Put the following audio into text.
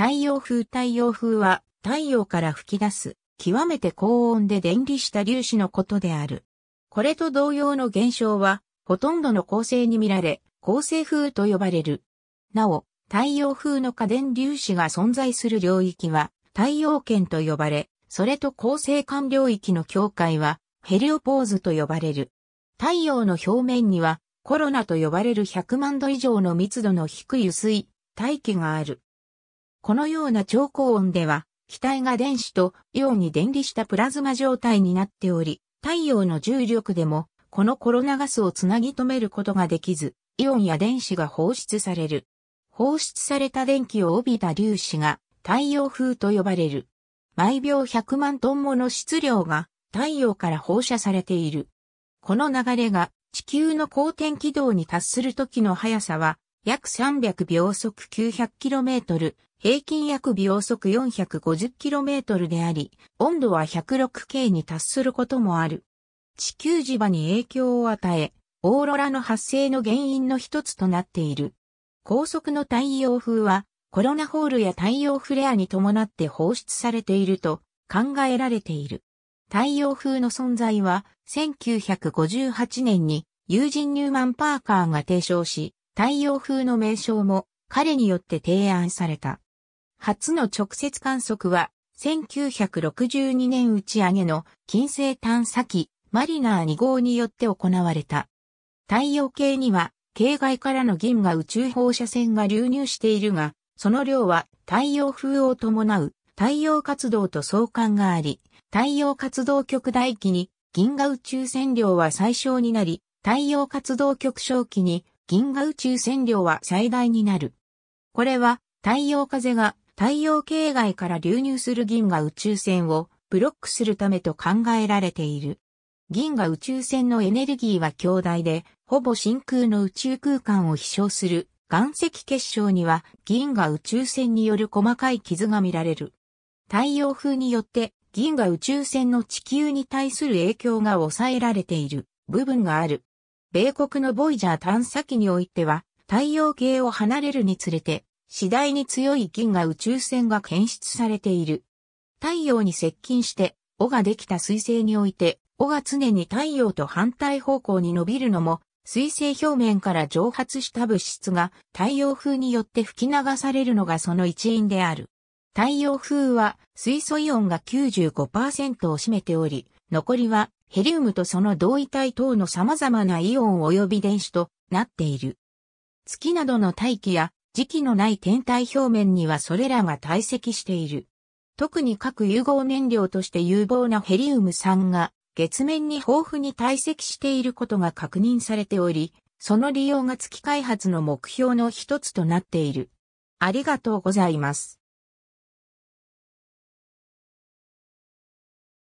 太陽風太陽風は太陽から吹き出す極めて高温で電離した粒子のことである。これと同様の現象はほとんどの恒星に見られ、恒星風と呼ばれる。なお、太陽風の家電粒子が存在する領域は太陽圏と呼ばれ、それと恒星間領域の境界はヘリオポーズと呼ばれる。太陽の表面にはコロナと呼ばれる100万度以上の密度の低い薄い大気がある。このような超高温では、気体が電子とイオンに電離したプラズマ状態になっており、太陽の重力でも、このコロナガスをつなぎ止めることができず、イオンや電子が放出される。放出された電気を帯びた粒子が太陽風と呼ばれる。毎秒100万トンもの質量が太陽から放射されている。この流れが地球の公転軌道に達する時の速さは約300秒速 900km、平均約秒速 450km であり、温度は 106K に達することもある。地球磁場に影響を与え、オーロラの発生の原因の一つとなっている。高速の太陽風は、コロナホールや太陽フレアに伴って放出されていると考えられている。太陽風の存在は1958年に友人ニューマン・パーカーが提唱し、太陽風の名称も彼によって提案された。初の直接観測は1962年打ち上げの金星探査機マリナー2号によって行われた。太陽系には系外からの銀河宇宙放射線が流入しているが、その量は太陽風を伴う太陽活動と相関があり、太陽活動極大期に銀河宇宙線量は最小になり、太陽活動極小期に銀河宇宙線量は最大になる。これは太陽風が太陽系外から流入する銀河宇宙線をブロックするためと考えられている。銀河宇宙線のエネルギーは強大で、ほぼ真空の宇宙空間を飛翔する岩石結晶には銀河宇宙線による細かい傷が見られる。太陽風によって銀河宇宙線の地球に対する影響が抑えられている部分がある。米国のボイジャー探査機においては、太陽系を離れるにつれて、次第に強い銀河宇宙船が検出されている。太陽に接近して、尾ができた彗星において、尾が常に太陽と反対方向に伸びるのも、彗星表面から蒸発した物質が太陽風によって吹き流されるのがその一因である。太陽風は水素イオンが95%を占めており、残りはヘリウムとその同位体等の様々なイオン及び電子となっている。月などの大気や磁気のない天体表面にはそれらが堆積している。特に各融合燃料として有望なヘリウム酸が月面に豊富に堆積していることが確認されており、その利用が月開発の目標の一つとなっている。ありがとうございます。